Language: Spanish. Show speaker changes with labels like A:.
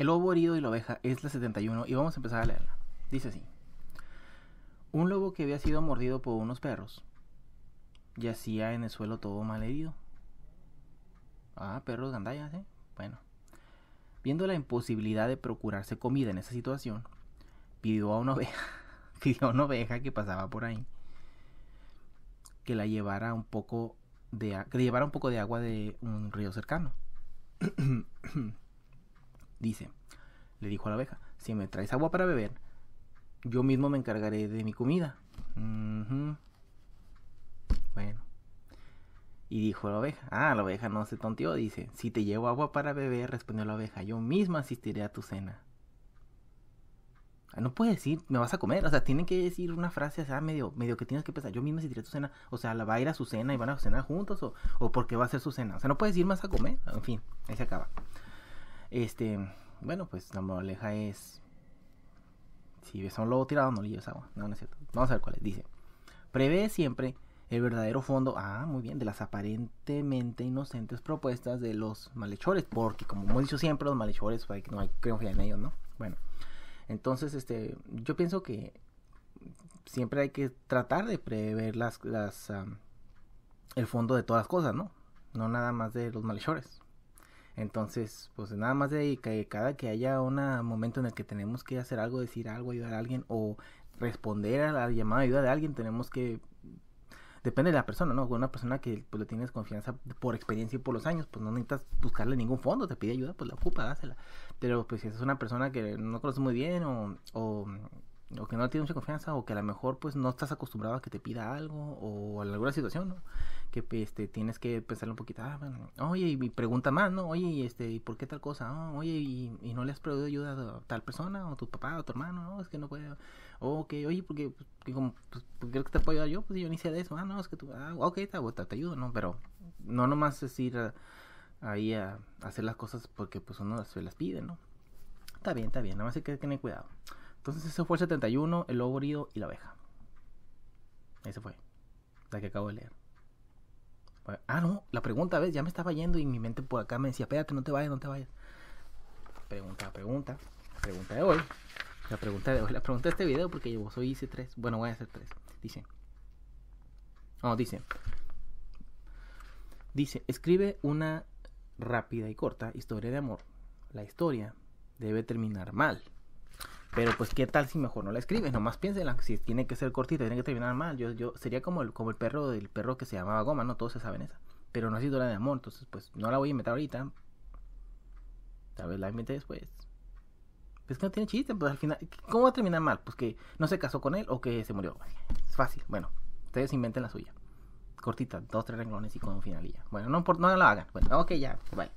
A: El lobo herido y la oveja es la 71 y vamos a empezar a leerla. Dice así. Un lobo que había sido mordido por unos perros yacía en el suelo todo mal herido. Ah, perros gandallas, ¿eh? Bueno. Viendo la imposibilidad de procurarse comida en esa situación, pidió a una oveja, pidió a una oveja que pasaba por ahí que la llevara un poco de que llevara un poco de agua de un río cercano. Dice, le dijo a la abeja, si me traes agua para beber, yo mismo me encargaré de mi comida. Bueno. Y dijo la oveja, ah, la oveja no se tonteó, dice, si te llevo agua para beber, respondió la oveja, yo misma asistiré a tu cena. Ah, no puede decir, me vas a comer. O sea, tiene que decir una frase, o sea, medio, medio que tienes que pensar. Yo misma asistiré a tu cena, o sea, la va a ir a su cena y van a cenar juntos, o, o porque va a ser su cena. O sea, no puedes ir más a comer. En fin, ahí se acaba. Este, bueno, pues la moraleja es. Si ves a un lobo tirado, no le lleves agua. No, no es cierto. Vamos a ver cuál es. Dice: Prevé siempre el verdadero fondo, ah, muy bien, de las aparentemente inocentes propuestas de los malhechores, porque como hemos dicho siempre, los malhechores, no pues, hay, no hay que confiar en ellos, ¿no? Bueno, entonces, este, yo pienso que siempre hay que tratar de prever las, las el fondo de todas las cosas, ¿no? No nada más de los malhechores. Entonces, pues nada más de que cada que haya un momento en el que tenemos que hacer algo, decir algo, ayudar a alguien o responder a la llamada de ayuda de alguien, tenemos que depende de la persona, ¿no? Una persona que pues, le tienes confianza por experiencia y por los años, pues no necesitas buscarle ningún fondo, te pide ayuda, pues la ocupa, dásela. Pero pues si es una persona que no conoces muy bien o, o o que no tiene tienes mucha confianza o que a lo mejor pues no estás acostumbrado a que te pida algo o a alguna situación, ¿no? Que pues, este, tienes que pensar un poquito, ah, oye, y pregunta más, ¿no? Oye, y este, ¿y por qué tal cosa? Ah, oye, y, no le has pedido ayuda a tal persona o tu papá o tu hermano? No, es que no puede o que oye, porque, pues, pues creo que te puedo ayudar yo, pues yo ni sé de eso. Ah, no, es que tú, ah, ok, te, ayudo, ¿no? Pero no nomás es ir ahí a, hacer las cosas porque pues uno se las pide, ¿no? Está bien, está bien, nada más hay que tener cuidado. Entonces eso fue el 71, el lobo herido y la abeja. Ese fue. La que acabo de leer. Ah, no, la pregunta, ¿ves? Ya me estaba yendo y mi mente por acá me decía, espérate, no te vayas, no te vayas. Pregunta, pregunta. La pregunta de hoy. La pregunta de hoy, la pregunta de este video porque yo soy hice tres. Bueno, voy a hacer tres. Dice. No, dice. Dice, escribe una rápida y corta historia de amor. La historia debe terminar mal. Pero pues qué tal si mejor no la escribes, nomás piénsela, si tiene que ser cortita, tiene que terminar mal, yo, yo sería como el, como el perro del perro que se llamaba Goma, no todos se saben esa. Pero no ha sido la de amor, entonces pues no la voy a inventar ahorita. Tal vez la invente después. Pues que no tiene chiste, pues al final, ¿cómo va a terminar mal? Pues que no se casó con él o que se murió. Es fácil, bueno, ustedes inventen la suya. Cortita, dos, tres renglones y con finalilla. Bueno, no, por, no la hagan. Bueno, ok, ya, vale.